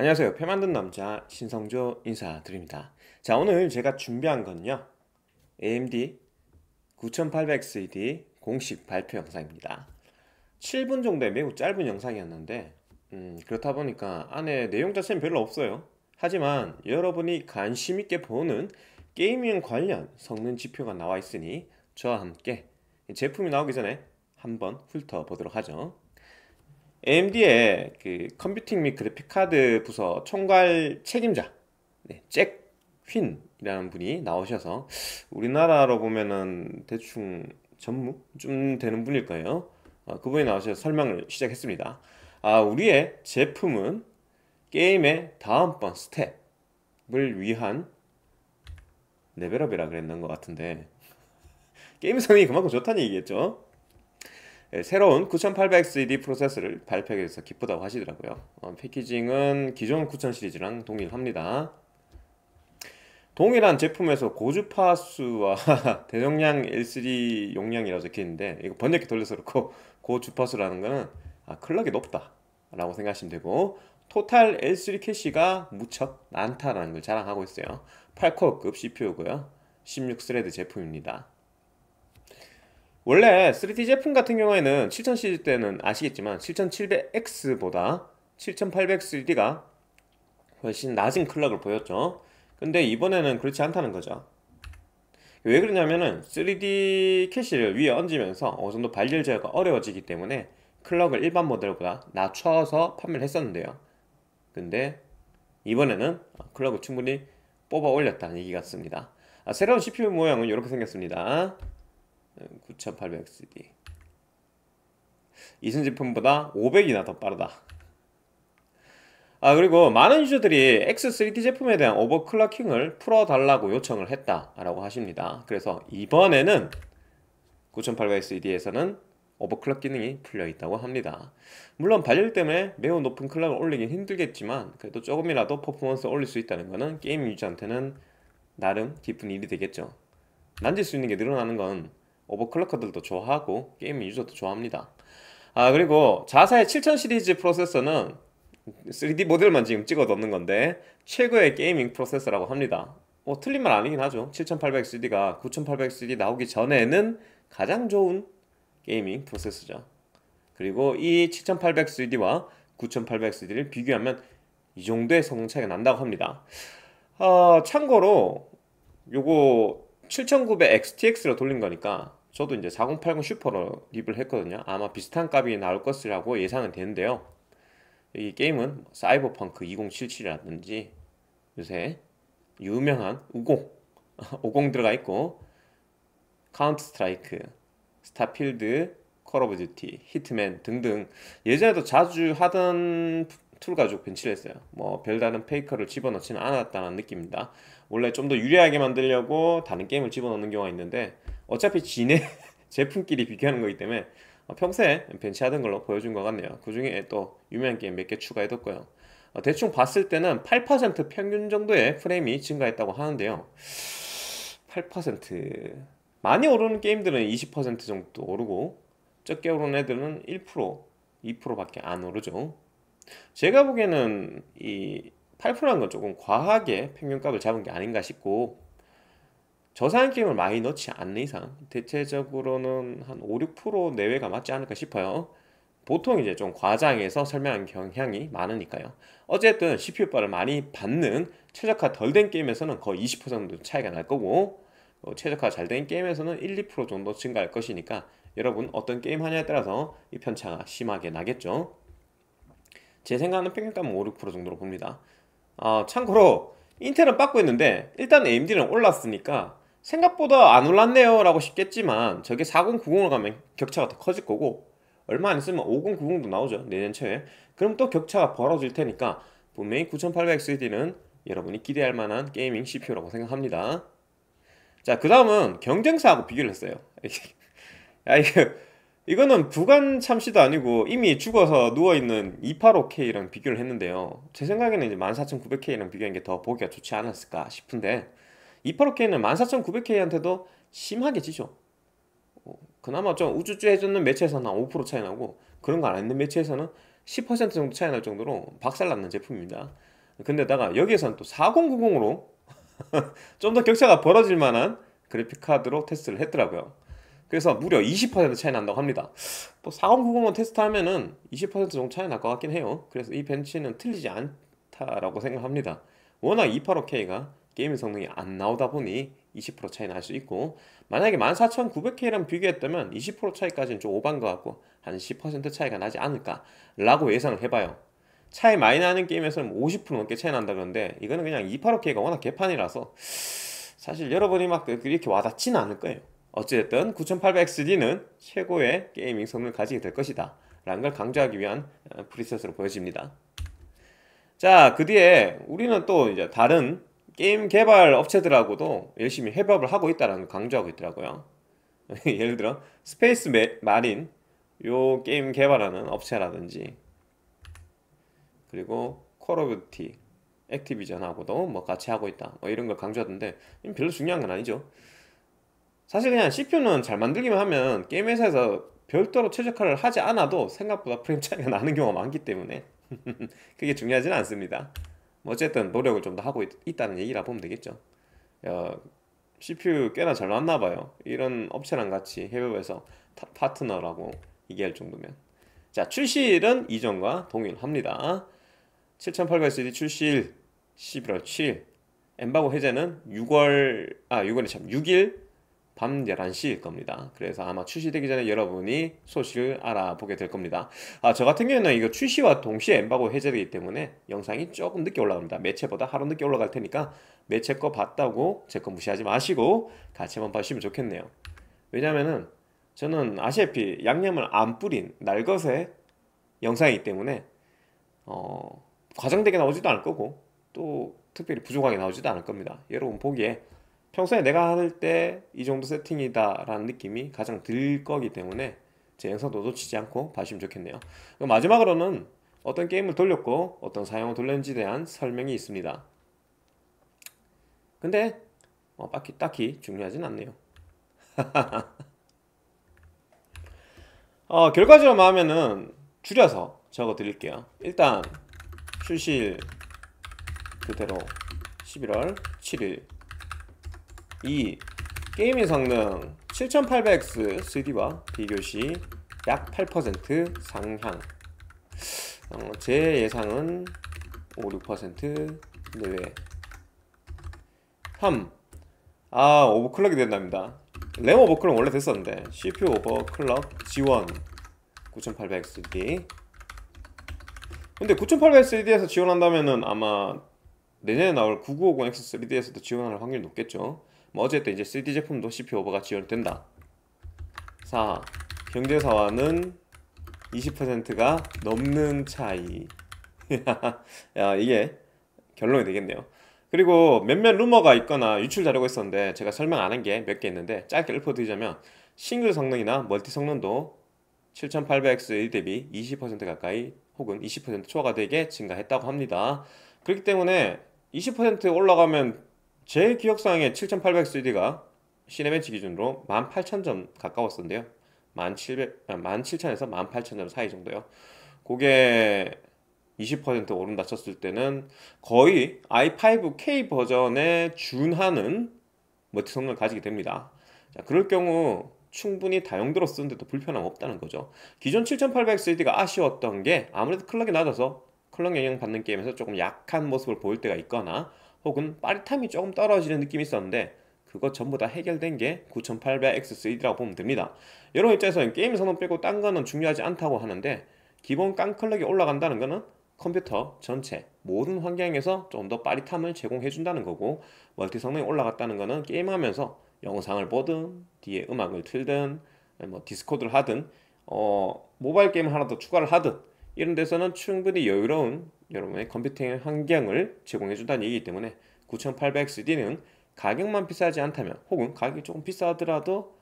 안녕하세요. 표 만든 남자 신성조 인사드립니다. 자, 오늘 제가 준비한 건요. AMD 9800CD 공식 발표 영상입니다. 7분 정도의 매우 짧은 영상이었는데 음, 그렇다 보니까 안에 내용 자체는 별로 없어요. 하지만 여러분이 관심 있게 보는 게이밍 관련 성능 지표가 나와 있으니 저와 함께 제품이 나오기 전에 한번 훑어보도록 하죠. AMD의 그 컴퓨팅 및 그래픽 카드 부서 총괄 책임자 네, 잭 퀸이라는 분이 나오셔서 우리나라로 보면은 대충 전무 좀 되는 분일 거예요. 어, 그분이 나오셔서 설명을 시작했습니다. 아, 우리의 제품은 게임의 다음번 스텝을 위한 레벨업이라 그랬는 것 같은데 게임 성능이 그만큼 좋다는 얘기겠죠? 예, 새로운 9800XD 프로세스를 발표하게 돼서 기쁘다고 하시더라고요. 어, 패키징은 기존 9000 시리즈랑 동일합니다. 동일한 제품에서 고주파수와 대용량 LCD 용량이라고 적혀있는데 이거 번역기 돌려서 그렇고 고주파수라는 거는 아, 클럭이 높다 라고 생각하시면 되고 토탈 L3 캐시가 무척 많다라는 걸 자랑하고 있어요 8코어급 CPU고요 16스레드 제품입니다 원래 3D 제품 같은 경우에는 7000 시리즈 때는 아시겠지만 7700X보다 7800 3D가 훨씬 낮은 클럭을 보였죠 근데 이번에는 그렇지 않다는 거죠 왜 그러냐면은 3D 캐시를 위에 얹으면서 어느 정도 발열 제어가 어려워지기 때문에 클럭을 일반 모델보다 낮춰서 판매를 했었는데요 근데 이번에는 클럭을 충분히 뽑아 올렸다는 얘기 같습니다 아, 새로운 CPU 모양은 이렇게 생겼습니다 9800CD 이전 제품보다 500이나 더 빠르다 아 그리고 많은 유저들이 X3D 제품에 대한 오버클럭킹을 풀어달라고 요청을 했다 라고 하십니다 그래서 이번에는 9 8 0 0 s d 에서는 오버클럭 기능이 풀려 있다고 합니다 물론 발열 때문에 매우 높은 클럭을 올리긴 힘들겠지만 그래도 조금이라도 퍼포먼스 를 올릴 수 있다는 것은 게임 유저한테는 나름 기쁜 일이 되겠죠 만질 수 있는 게 늘어나는 건 오버클럭커들도 좋아하고 게임 유저도 좋아합니다. 아 그리고 자사의 7000 시리즈 프로세서는 3D 모델만 지금 찍어 넣는 건데 최고의 게이밍 프로세서라고 합니다. 뭐 틀린 말 아니긴 하죠. 7800CD가 9800CD 나오기 전에는 가장 좋은 게이밍 프로세서죠. 그리고 이 7800CD와 9800CD를 비교하면 이 정도의 성능 차이가 난다고 합니다. 어, 참고로 요거 7900 XTX로 돌린 거니까 저도 이제 4080 슈퍼로 립을 했거든요. 아마 비슷한 값이 나올 것이라고 예상은 되는데요. 이 게임은 사이버펑크 2077이라든지 요새 유명한 우공 5공 들어가 있고 카운트 스트라이크, 스타필드, 컬 오브 듀티, 히트맨 등등 예전에도 자주 하던 툴 가지고 벤치를 했어요. 뭐 별다른 페이커를 집어넣지는 않았다는 느낌입니다. 원래 좀 더 유리하게 만들려고 다른 게임을 집어넣는 경우가 있는데 어차피 지네 제품끼리 비교하는 거기 때문에 어, 평소에 벤치하던 걸로 보여준 것 같네요. 그 중에 또 유명한 게임 몇 개 추가해뒀고요. 어, 대충 봤을 때는 8% 평균 정도의 프레임이 증가했다고 하는데요. 8% 많이 오르는 게임들은 20% 정도 오르고 적게 오르는 애들은 1% 2%밖에 안 오르죠. 제가 보기에는 이 8%라는 건 조금 과하게 평균값을 잡은 게 아닌가 싶고 저사양 게임을 많이 넣지 않는 이상 대체적으로는 한 5, 6% 내외가 맞지 않을까 싶어요. 보통 이제 좀 과장해서 설명한 경향이 많으니까요. 어쨌든 CPU바를 많이 받는 최적화 덜 된 게임에서는 거의 20% 정도 차이가 날 거고 어, 최적화 잘 된 게임에서는 1, 2% 정도 증가할 것이니까 여러분 어떤 게임 하냐에 따라서 이 편차가 심하게 나겠죠. 제 생각은 평균값은 5, 6% 정도로 봅니다. 아, 참고로 인텔은 빠고 있는데 일단 AMD는 올랐으니까 생각보다 안 올랐네요 라고 싶겠지만 저게 4090으로 가면 격차가 더 커질 거고 얼마 안 있으면 5090도 나오죠 내년 초에 그럼 또 격차가 벌어질 테니까 분명히 9800XD는 여러분이 기대할 만한 게이밍 CPU라고 생각합니다 자 그 다음은 경쟁사하고 비교를 했어요 야 이거 이거는 부관 참시도 아니고 이미 죽어서 누워있는 285K랑 비교를 했는데요 제 생각에는 이제 14900K랑 비교한 게 더 보기가 좋지 않았을까 싶은데 이퍼로케이는 14,900K한테도 심하게 지죠. 어, 그나마 좀 우쭈쭈 해주는 매체에서는 5% 차이 나고 그런 거 안 했는 매체에서는 10% 정도 차이 날 정도로 박살났는 제품입니다. 근데다가 여기에서는 또 4090으로 좀 더 격차가 벌어질 만한 그래픽카드로 테스트를 했더라고요. 그래서 무려 20% 차이 난다고 합니다. 또 4090만 테스트하면은 20% 정도 차이 날 것 같긴 해요. 그래서 이 벤치는 틀리지 않다라고 생각합니다. 워낙 285K가 게임의 성능이 안 나오다 보니 20% 차이 날 수 있고 만약에 14900K랑 비교했다면 20% 차이까지는 좀 오반 것 같고 한 10% 차이가 나지 않을까라고 예상을 해봐요. 차이 많이 나는 게임에서는 50% 뭐 넘게 차이 난다 그러는데 이거는 그냥 285K가 워낙 개판이라서 사실 여러분이 막 이렇게 그, 와닿지는 않을 거예요. 어찌됐든 9800XD는 최고의 게이밍 성능을 가지게 될 것이다 라는 걸 강조하기 위한 어, 프리셋으로 보여집니다. 자, 그 뒤에 우리는 또 이제 다른 게임 개발 업체들하고도 열심히 협업을 하고 있다라는 걸 강조하고 있더라고요. 예를 들어 스페이스 매, 마린 요 게임 개발하는 업체라든지 그리고 콜 오브 티 액티비전하고도 뭐 같이 하고 있다 뭐 이런 걸 강조하던데 별로 중요한 건 아니죠. 사실 그냥 CPU는 잘 만들기만 하면 게임 회사에서 별도로 최적화를 하지 않아도 생각보다 프레임 차이가 나는 경우가 많기 때문에 그게 중요하지는 않습니다. 뭐 어쨌든 노력을 좀 더 하고 있, 다는 얘기라 보면 되겠죠. 야, 어, CPU 꽤나 잘나나 봐요. 이런 업체랑 같이 해외에서 파트너라고 얘기할 정도면. 자, 출시일은 이전과 동일합니다. 7800SD 출시일 11월 7일. 엠바고 해제는 6월 아, 6월이 참 6일 밤 11시일 겁니다. 그래서 아마 출시되기 전에 여러분이 소식을 알아보게 될 겁니다. 아, 저 같은 경우에는 이거 출시와 동시에 엠바고 해제되기 때문에 영상이 조금 늦게 올라갑니다. 매체보다 하루 늦게 올라갈 테니까 매체 거 봤다고 제 거 무시하지 마시고 같이 한번 봐주시면 좋겠네요. 왜냐면은 저는 아시아피 양념을 안 뿌린 날것의 영상이기 때문에 어, 과장되게 나오지도 않을 거고 또 특별히 부족하게 나오지도 않을 겁니다. 여러분 보기에 평소에 내가 할 때이 정도 세팅이다라는 느낌이 가장 들 거기 때문에 제 영상도 놓치지 않고 봐주시면 좋겠네요. 마지막으로는 어떤 게임을 돌렸고 어떤 사용을 돌렸는지 에 대한 설명이 있습니다. 근데 어, 딱히, 딱히 중요하진 않네요. 어, 결과적으로만 하면은 줄여서 적어 드릴게요. 일단 출시 일 그대로 11월 7일 이 게임의 성능 7800X 3D와 비교시 약 8% 상향 어, 제 예상은 5, 6% 내외 3. 아 오버클럭이 된답니다 램 오버클럭 원래 됐었는데 CPU 오버클럭 지원 9800XD 근데 9800XD에서 지원한다면은 아마 내년에 나올 9950X3D에서도 지원할 확률이 높겠죠 뭐 어쨌든 이제 3D 제품도 CPU 오버가 지원된다. 4. 경제사와는 20%가 넘는 차이. 야, 이게 결론이 되겠네요. 그리고 몇몇 루머가 있거나 유출 자료가 있었는데 제가 설명 안 한 게 몇 개 있는데 짧게 읊어드리자면 싱글 성능이나 멀티 성능도 7 8 0 0 x 대비 20% 가까이 혹은 20% 초과되게 증가했다고 합니다. 그렇기 때문에 20% 올라가면 제 기억상에 7800CD가 시네벤치 기준으로 18,000점 가까웠었는데요. 1700, 17,000에서 18,000점 사이 정도요. 그게 20% 오른다 쳤을 때는 거의 i5K 버전에 준하는 멀티 성능을 가지게 됩니다. 자, 그럴 경우 충분히 다용도로 쓰는데도 불편함 없다는 거죠. 기존 7800CD가 아쉬웠던 게 아무래도 클럭이 낮아서 클럭 영향 받는 게임에서 조금 약한 모습을 보일 때가 있거나 혹은 빠릿함이 조금 떨어지는 느낌이 있었는데 그것 전부 다 해결된 게 9800X3라고 보면 됩니다. 여러분 입장에서는 게임 성능 빼고 딴 거는 중요하지 않다고 하는데 기본 깡클럭이 올라간다는 거는 컴퓨터 전체 모든 환경에서 좀 더 빠릿함을 제공해준다는 거고 멀티 성능이 올라갔다는 거는 게임하면서 영상을 보든 뒤에 음악을 틀든 뭐 디스코드를 하든 어, 모바일 게임을 하나 더 추가를 하든 이런 데서는 충분히 여유로운 여러분의 컴퓨팅 환경을 제공해 준다는 얘기이기 때문에 9800XD는 가격만 비싸지 않다면 혹은 가격이 조금 비싸더라도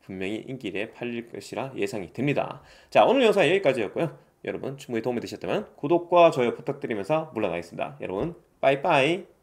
분명히 인기를 팔릴 것이라 예상이 됩니다. 자 오늘 영상 은 여기까지였고요. 여러분 충분히 도움이 되셨다면 구독과 좋아요 부탁드리면서 물러나겠습니다. 여러분 빠이빠이